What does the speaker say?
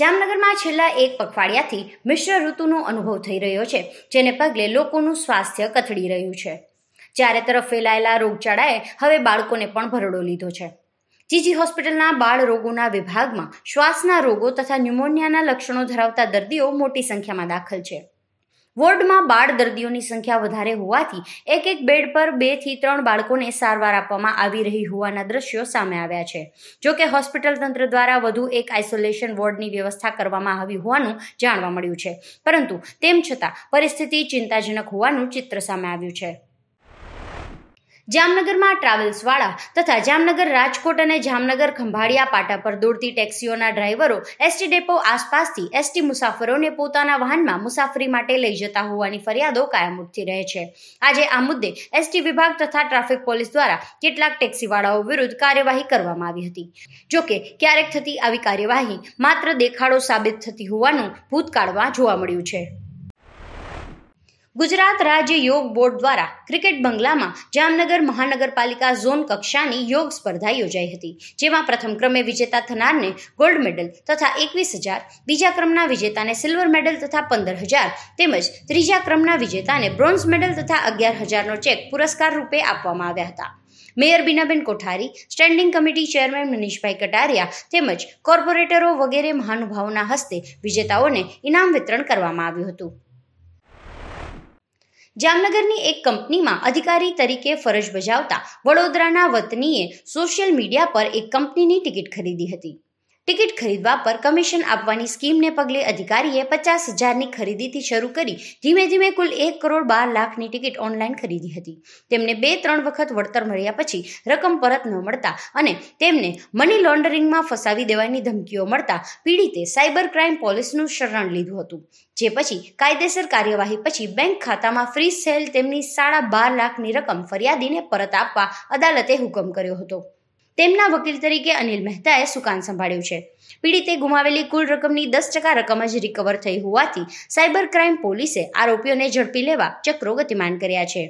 જામનગરમાં છેલ્લા એક પખવાડિયાથી મિશ્ર ઋતુનો અનુભવ થઈ રહ્યો છે જેને પગલે લોકોનું સ્વાસ્થ્ય કથળી રહ્યું છે ચારે તરફ ફેલાયેલા રોગચાળાએ હવે બાળકોને પણ ભરડો લીધો છે જીજી હોસ્પિટલના બાળ રોગોના વિભાગમાં શ્વાસના રોગો તથા ન્યુમોનિયાના લક્ષણો ધરાવતા દર્દીઓ મોટી સંખ્યામાં દાખલ છે વોર્ડમાં બાળ દર્દીઓની સંખ્યા વધારે હોવાથી એક એક બેડ પર બે થી ત્રણ બાળકોને સારવાર આપવામાં આવી રહી હોવાના દ્રશ્યો સામે આવ્યા છે જો કે હોસ્પિટલ તંત્ર દ્વારા વધુ એક આઇસોલેશન વોર્ડની વ્યવસ્થા કરવામાં આવી હોવાનું જાણવા મળ્યું છે પરંતુ તેમ છતાં પરિસ્થિતિ ચિંતાજનક હોવાનું ચિત્ર સામે આવ્યું છે જામનગરમાં ટ્રાવેલ્સવાળા તથા જામનગર રાજકોટ અને જામનગર ખંભાળિયા પાટા પર દોડતી ટેક્સીઓના ડ્રાઈવરો એસટી ડેપો આસપાસથી એસટી મુસાફરોને પોતાના વાહનમાં મુસાફરી માટે લઈ જતા હોવાની ફરિયાદો કાયમ ઉઠતી રહે છે આજે આ મુદ્દે એસટી વિભાગ તથા ટ્રાફિક પોલીસ દ્વારા કેટલાક ટેક્સીવાળાઓ વિરુદ્ધ કાર્યવાહી કરવામાં આવી હતી જોકે ક્યારેક થતી આવી કાર્યવાહી માત્ર દેખાડો સાબિત થતી હોવાનું ભૂતકાળમાં જોવા મળ્યું છે ગુજરાત રાજ્ય યોગ બોર્ડ દ્વારા ક્રિકેટ બંગલામાં જામનગર મહાનગરપાલિકા ઝોન કક્ષાની યોગ સ્પર્ધા યોજાઈ હતી જેમાં પ્રથમ ક્રમે વિજેતા થનારને ગોલ્ડ મેડલ તથા એકવીસ હજાર બીજા ક્રમના વિજેતાને સિલ્વર મેડલ તથા પંદર હજાર તેમજ ત્રીજા ક્રમના વિજેતાને બ્રોન્ઝ મેડલ તથા અગિયાર હજારનો ચેક પુરસ્કાર રૂપે આપવામાં આવ્યા હતા mayor Binaben Kothari standing committee chairman Manishbhai Kataria તેમજ કોર્પોરેટરો વગેરે મહાનુભાવોના હસ્તે વિજેતાઓને ઇનામ વિતરણ કરવામાં આવ્યું હતું જામનગરની એક કંપનીમાં અધિકારી તરીકે ફરજ બજાવતા વડોદરાના વતનીએ સોશિયલ મીડિયા પર એક કંપનીની ટિકિટ ખરીદી હતી ટિકિટ ખરીદવા પર કમિશન આપવાની સ્કીમને પગલે અધિકારીએ પચાસ હજારની ખરીદીથી શરૂ કરી ધીમે ધીમે કુલ એક કરોડ બાર લાખની ટિકિટ ઓનલાઈન ખરીદી હતી તેમને બે ત્રણ વખત વળતર મળ્યા પછી રકમ પરત ન મળતા અને તેમને મની લોન્ડરિંગમાં ફસાવી દેવાની ધમકીઓ મળતા પીડિતે સાયબર ક્રાઇમ પોલીસનું શરણ લીધું હતું જે પછી કાયદેસર કાર્યવાહી પછી બેંક ખાતામાં ફ્રી સેલ તેમની સાડા બાર લાખની રકમ ફરિયાદીને પરત આપવા અદાલતે હુકમ કર્યો હતો તેમના વકીલ તરીકે અનિલ મહેતાએ સુકાન સંભાળ્યું છે પીડિતે ગુમાવેલી કુલ રકમની દસ ટકા રકમ જ રિકવર થઈ હોવાથી સાયબર ક્રાઇમ પોલીસે આરોપીઓને ઝડપી લેવા ચક્રો ગતિમાન કર્યા છે